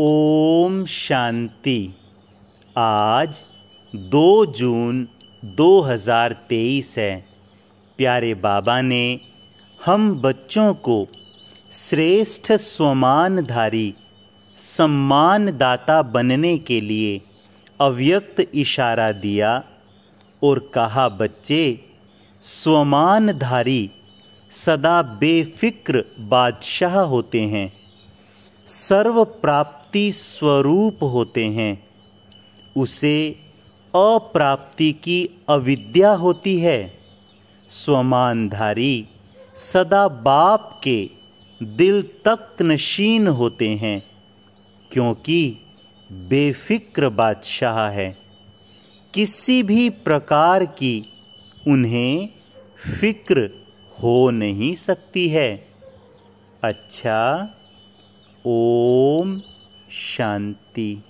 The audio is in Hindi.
ओम शांति आज 2 जून 2023 है प्यारे बाबा ने हम बच्चों को श्रेष्ठ स्वमानधारी सम्मानदाता बनने के लिए अव्यक्त इशारा दिया और कहा बच्चे स्वमानधारी सदा बेफिक्र बादशाह होते हैं सर्व प्राप्त प्राप्ति स्वरूप होते हैं उसे अप्राप्ति की अविद्या होती है स्वमानधारी सदा बाप के दिल तख्त नशीन होते हैं क्योंकि बेफिक्र बादशाह है किसी भी प्रकार की उन्हें फिक्र हो नहीं सकती है अच्छा ओम शांति